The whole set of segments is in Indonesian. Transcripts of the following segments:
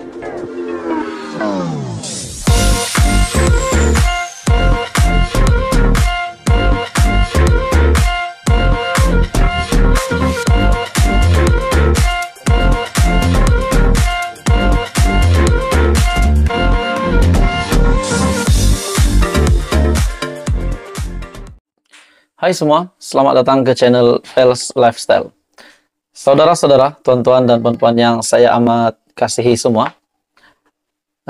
Hai semua, selamat datang ke channel Fels Lifestyle. Saudara-saudara, tuan-tuan dan puan-puan yang saya amat kasihi semua.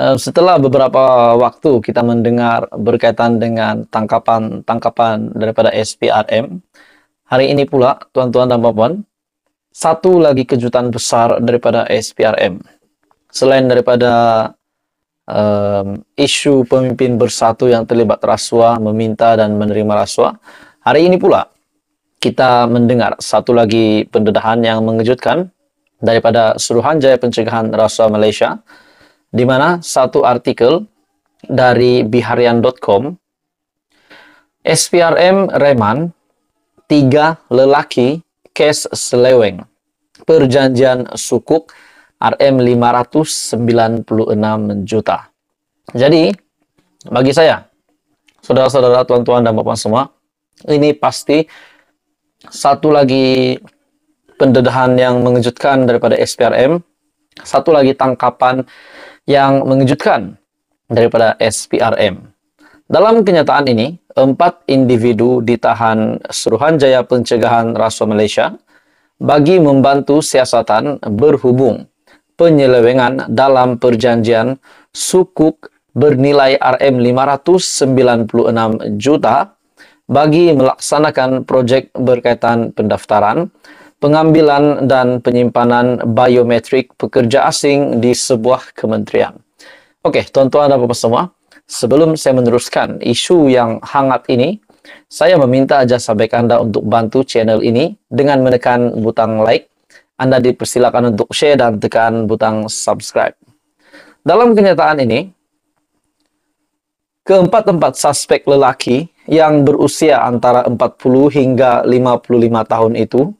Setelah beberapa waktu kita mendengar berkaitan dengan tangkapan-tangkapan daripada SPRM, hari ini pula, tuan-tuan dan puan, satu lagi kejutan besar daripada SPRM. Selain daripada um, isu pemimpin bersatu yang terlibat rasuah, meminta dan menerima rasuah. Hari ini pula kita mendengar satu lagi pendedahan yang mengejutkan daripada Suruhanjaya Pencegahan Rasuah Malaysia, di mana satu artikel dari biharian.com, SPRM Reman, tiga lelaki kes seleweng, perjanjian sukuk RM 596 juta. Jadi, bagi saya, saudara-saudara, tuan-tuan, dan bapak semua, ini pasti satu lagi pendedahan yang mengejutkan daripada SPRM, satu lagi tangkapan yang mengejutkan daripada SPRM. Dalam kenyataan ini, empat individu ditahan Suruhanjaya Pencegahan Rasuah Malaysia bagi membantu siasatan berhubung penyelewengan dalam perjanjian sukuk bernilai RM 596 juta bagi melaksanakan projek berkaitan pendaftaran pengambilan dan penyimpanan biometrik pekerja asing di sebuah kementerian. Oke, tuan-tuan dan bapak semua, sebelum saya meneruskan isu yang hangat ini, saya meminta jasa baik Anda untuk bantu channel ini dengan menekan butang like. Anda dipersilakan untuk share dan tekan butang subscribe. Dalam kenyataan ini, keempat-empat suspek lelaki yang berusia antara 40 hingga 55 tahun itu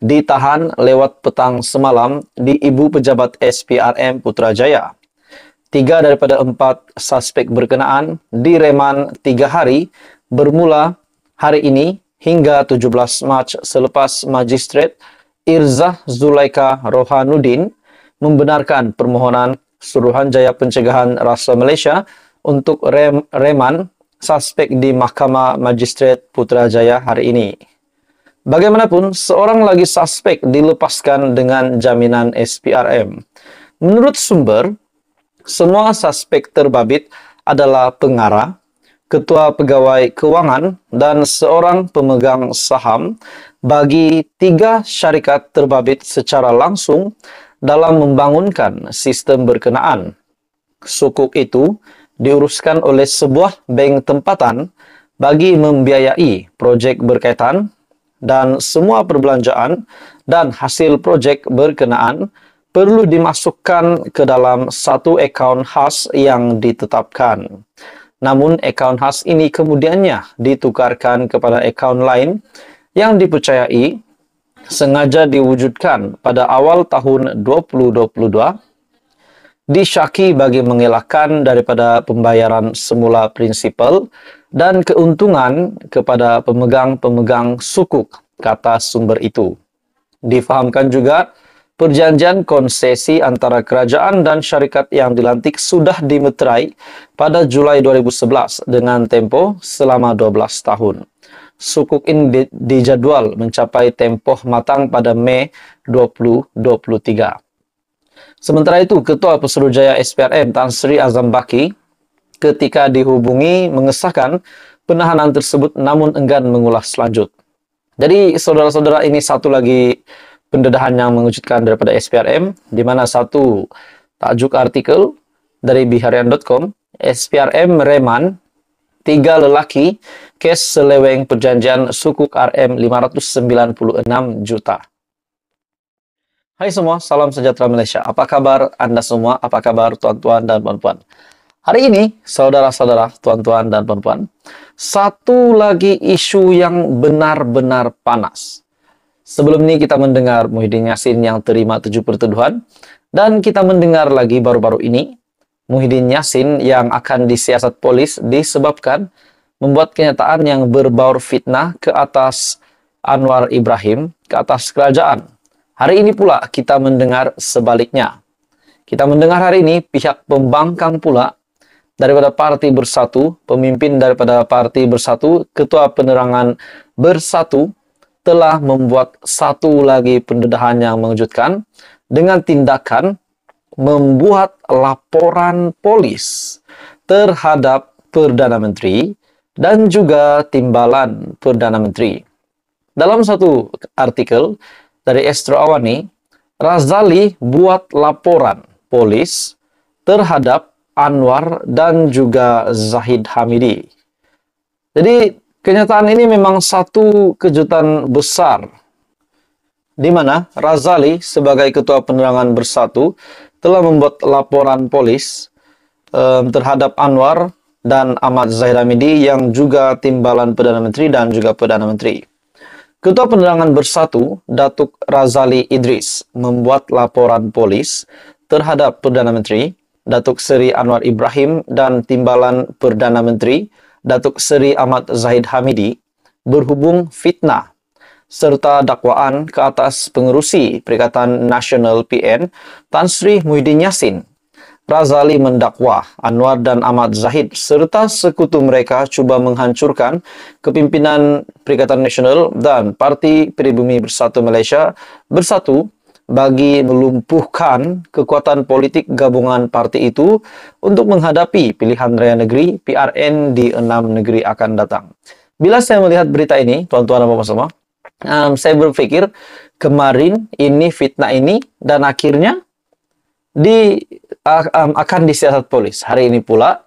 ditahan lewat petang semalam di ibu pejabat SPRM Putrajaya. Tiga daripada empat suspek berkenaan direman tiga hari bermula hari ini hingga 17 Mac selepas Magistrate Irzah Zulaika Rohanuddin membenarkan permohonan Suruhanjaya Pencegahan Rasa Malaysia untuk rem reman suspek di Mahkamah Magistrate Putrajaya hari ini. Bagaimanapun, seorang lagi suspek dilepaskan dengan jaminan SPRM. Menurut sumber, semua suspek terbabit adalah pengarah, ketua pegawai keuangan, dan seorang pemegang saham bagi tiga syarikat terbabit secara langsung dalam membangunkan sistem berkenaan. Sukuk itu diuruskan oleh sebuah bank tempatan bagi membiayai projek berkaitan dan semua perbelanjaan dan hasil projek berkenaan perlu dimasukkan ke dalam satu akaun khas yang ditetapkan. Namun akaun khas ini kemudiannya ditukarkan kepada akaun lain yang dipercayai sengaja diwujudkan pada awal tahun 2022 disyaki bagi mengelakkan daripada pembayaran semula prinsipal dan keuntungan kepada pemegang-pemegang sukuk, kata sumber itu. Difahamkan juga, perjanjian konsesi antara kerajaan dan syarikat yang dilantik sudah dimeterai pada Julai 2011 dengan tempo selama 12 tahun. Sukuk ini dijadwal mencapai tempoh matang pada Mei 2023. Sementara itu, Ketua Pesuruhjaya SPRM Tan Sri Azam Baki ketika dihubungi mengesahkan penahanan tersebut namun enggan mengulas selanjut. Jadi saudara-saudara ini satu lagi pendedahan yang mengejutkan daripada SPRM di mana satu tajuk artikel dari biharian.com SPRM Reman tiga lelaki kes seleweng perjanjian suku RM 596 juta. Hai semua, salam sejahtera Malaysia. Apa kabar Anda semua? Apa kabar tuan-tuan dan puan-puan? Hari ini, saudara-saudara, tuan-tuan dan perempuan, satu lagi isu yang benar-benar panas. Sebelum ini kita mendengar Muhyiddin Yassin yang terima tujuh pertuduhan, dan kita mendengar lagi baru-baru ini, Muhyiddin Yassin yang akan disiasat polis disebabkan membuat kenyataan yang berbaur fitnah ke atas Anwar Ibrahim, ke atas kerajaan. Hari ini pula kita mendengar sebaliknya. Kita mendengar hari ini pihak pembangkang pula daripada parti bersatu, pemimpin daripada parti bersatu, ketua penerangan bersatu, telah membuat satu lagi pendedahan yang mengejutkan dengan tindakan membuat laporan polis terhadap Perdana Menteri dan juga timbalan Perdana Menteri. Dalam satu artikel dari Astro Awani, Razali buat laporan polis terhadap Anwar dan juga Zahid Hamidi. Jadi kenyataan ini memang satu kejutan besar di mana Razali sebagai ketua penerangan bersatu telah membuat laporan polis um, terhadap Anwar dan Ahmad Zahid Hamidi yang juga timbalan Perdana Menteri dan juga Perdana Menteri. Ketua penerangan bersatu, Datuk Razali Idris, membuat laporan polis terhadap Perdana Menteri Datuk Seri Anwar Ibrahim dan Timbalan Perdana Menteri Datuk Seri Ahmad Zahid Hamidi berhubung fitnah serta dakwaan ke atas pengerusi Perikatan Nasional PN Tan Sri Muhyiddin Yassin. Razali mendakwa Anwar dan Ahmad Zahid serta sekutu mereka cuba menghancurkan kepimpinan Perikatan Nasional dan Parti Peribumi Bersatu Malaysia Bersatu bagi melumpuhkan kekuatan politik gabungan parti itu untuk menghadapi pilihan raya negeri PRN di enam negeri akan datang. Bila saya melihat berita ini, tuan-tuan dan bapak semua, um, saya berpikir kemarin ini fitnah ini dan akhirnya di uh, um, akan disiasat polis. Hari ini pula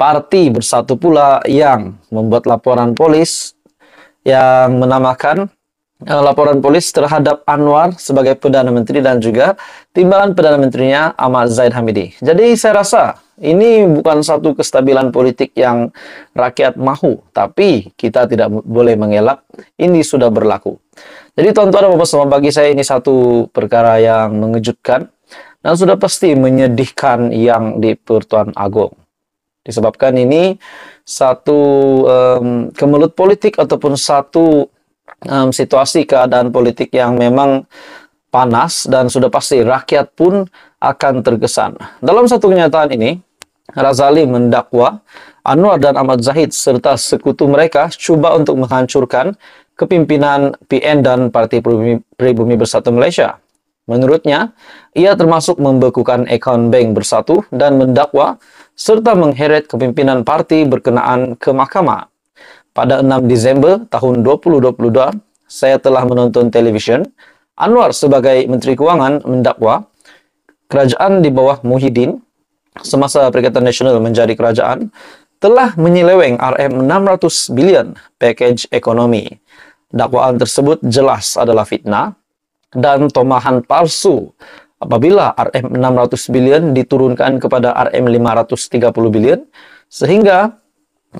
parti bersatu pula yang membuat laporan polis yang menamakan Eh, laporan polis terhadap Anwar sebagai Perdana Menteri dan juga timbalan Perdana Menterinya Ahmad Zaid Hamidi. Jadi saya rasa ini bukan satu kestabilan politik yang rakyat mahu, tapi kita tidak boleh mengelak ini sudah berlaku. Jadi tuan-tuan dan bapak bagi saya ini satu perkara yang mengejutkan dan sudah pasti menyedihkan yang di Pertuan agung Disebabkan ini satu um, kemelut politik ataupun satu um, situasi keadaan politik yang memang panas dan sudah pasti rakyat pun akan terkesan. Dalam satu kenyataan ini, Razali mendakwa Anwar dan Ahmad Zahid serta sekutu mereka coba untuk menghancurkan kepimpinan PN dan Parti Pribumi Bersatu Malaysia. Menurutnya, ia termasuk membekukan akun bank bersatu dan mendakwa serta mengheret kepimpinan parti berkenaan ke mahkamah pada 6 Disember tahun 2022, saya telah menonton televisyen, Anwar sebagai Menteri Kewangan mendakwa kerajaan di bawah Muhyiddin semasa Perikatan Nasional menjadi kerajaan telah menyeleweng RM600 bilion pakej ekonomi. Dakwaan tersebut jelas adalah fitnah dan tomahan palsu apabila RM600 bilion diturunkan kepada RM530 bilion sehingga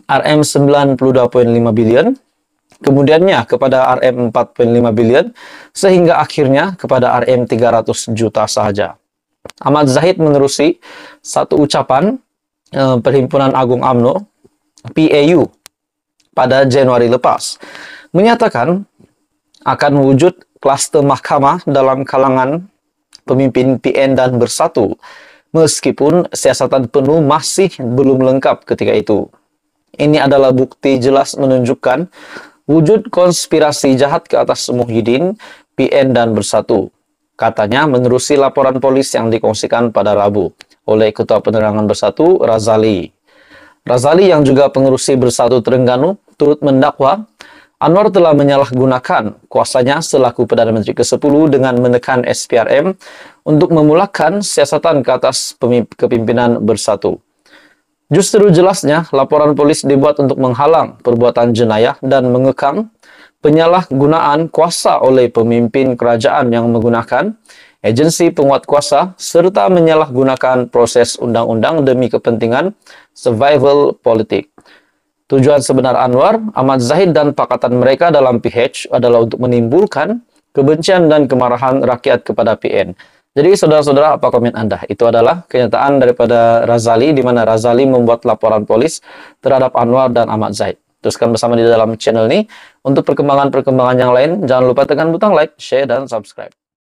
RM 92.5 billion, kemudiannya kepada RM 4.5 billion, sehingga akhirnya kepada RM 300 juta saja. Ahmad Zahid menerusi satu ucapan eh, Perhimpunan Agung AMNO, PAU, pada Januari lepas, menyatakan akan wujud klaster mahkamah dalam kalangan pemimpin PN dan Bersatu, meskipun siasatan penuh masih belum lengkap ketika itu. Ini adalah bukti jelas menunjukkan wujud konspirasi jahat ke atas Muhyiddin, PN dan Bersatu. Katanya menerusi laporan polis yang dikongsikan pada Rabu oleh Ketua Penerangan Bersatu, Razali. Razali yang juga pengurusi Bersatu Terengganu turut mendakwa Anwar telah menyalahgunakan kuasanya selaku Perdana Menteri ke-10 dengan menekan SPRM untuk memulakan siasatan ke atas kepimpinan bersatu. Justru jelasnya laporan polis dibuat untuk menghalang perbuatan jenayah dan mengekang penyalahgunaan kuasa oleh pemimpin kerajaan yang menggunakan agensi penguat kuasa serta menyalahgunakan proses undang-undang demi kepentingan survival politik. Tujuan sebenar Anwar, Ahmad Zahid dan pakatan mereka dalam PH adalah untuk menimbulkan kebencian dan kemarahan rakyat kepada PN. Jadi saudara-saudara, apa komen Anda? Itu adalah kenyataan daripada Razali, di mana Razali membuat laporan polis terhadap Anwar dan Ahmad Zaid. Teruskan bersama di dalam channel ini. Untuk perkembangan-perkembangan yang lain, jangan lupa tekan butang like, share, dan subscribe.